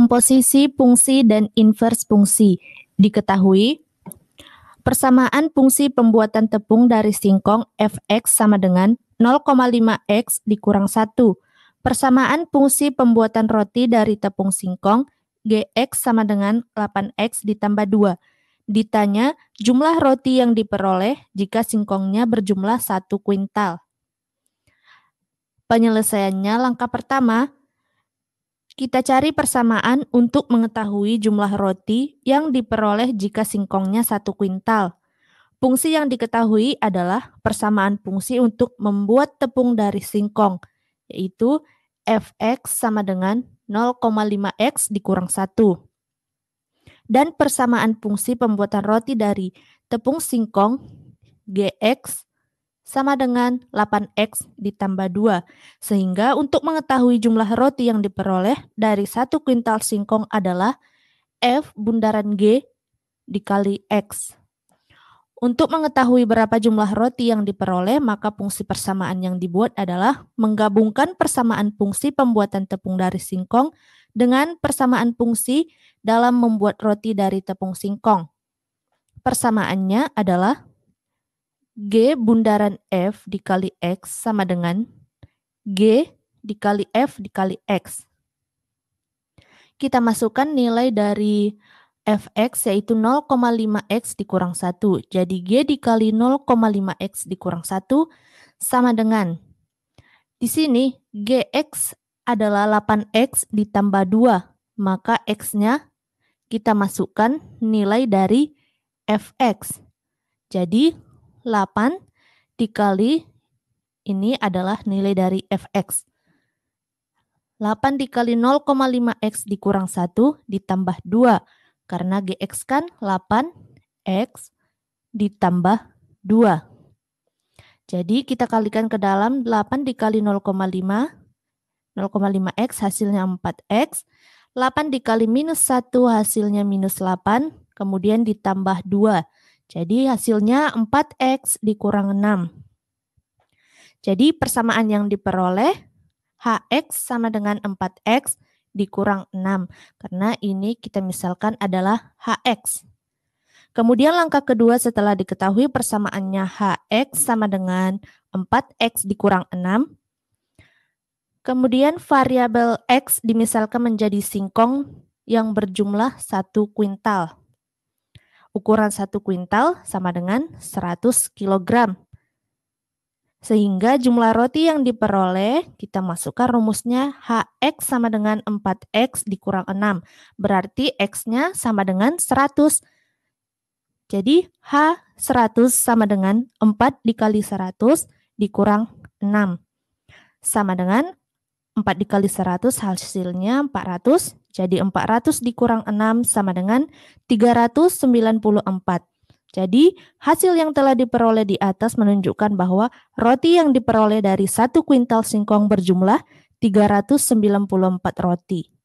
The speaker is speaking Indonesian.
komposisi fungsi dan invers fungsi. Diketahui persamaan fungsi pembuatan tepung dari singkong fx sama dengan 0,5x dikurang 1. Persamaan fungsi pembuatan roti dari tepung singkong gx sama dengan 8x ditambah 2. Ditanya jumlah roti yang diperoleh jika singkongnya berjumlah 1 kuintal. Penyelesaiannya langkah pertama, kita cari persamaan untuk mengetahui jumlah roti yang diperoleh jika singkongnya satu kuintal. Fungsi yang diketahui adalah persamaan fungsi untuk membuat tepung dari singkong, yaitu Fx sama dengan 0,5x dikurang 1. Dan persamaan fungsi pembuatan roti dari tepung singkong Gx sama dengan 8X ditambah 2. Sehingga untuk mengetahui jumlah roti yang diperoleh dari satu kuintal singkong adalah F bundaran G dikali X. Untuk mengetahui berapa jumlah roti yang diperoleh, maka fungsi persamaan yang dibuat adalah menggabungkan persamaan fungsi pembuatan tepung dari singkong dengan persamaan fungsi dalam membuat roti dari tepung singkong. Persamaannya adalah G bundaran F dikali X sama dengan G dikali F dikali X. Kita masukkan nilai dari fx yaitu 0,5x dikurang 1. Jadi G dikali 0,5x dikurang 1 sama dengan. Di sini Gx adalah 8x ditambah 2. Maka x-nya kita masukkan nilai dari fx. Jadi 8 dikali ini adalah nilai dari fx. 8 dikali 0,5x dikurang 1 ditambah 2. Karena gx kan 8x ditambah 2. Jadi kita kalikan ke dalam 8 dikali 0,5. 0,5x hasilnya 4x. 8 dikali minus 1 hasilnya minus 8. Kemudian ditambah 2 jadi hasilnya 4X dikurang 6. Jadi persamaan yang diperoleh HX sama dengan 4X dikurang 6. Karena ini kita misalkan adalah HX. Kemudian langkah kedua setelah diketahui persamaannya HX sama dengan 4X dikurang 6. Kemudian variabel X dimisalkan menjadi singkong yang berjumlah satu kuintal ukuran satu kuintal sama dengan 100 kg. Sehingga jumlah roti yang diperoleh, kita masukkan rumusnya HX sama dengan 4X dikurang 6. Berarti X-nya sama dengan 100. Jadi H 100 sama dengan 4 dikali 100 dikurang 6. Sama dengan 4 dikali 100 hasilnya 400. Jadi 400 dikurang 6 sama dengan 394. Jadi hasil yang telah diperoleh di atas menunjukkan bahwa roti yang diperoleh dari satu kuintal singkong berjumlah 394 roti.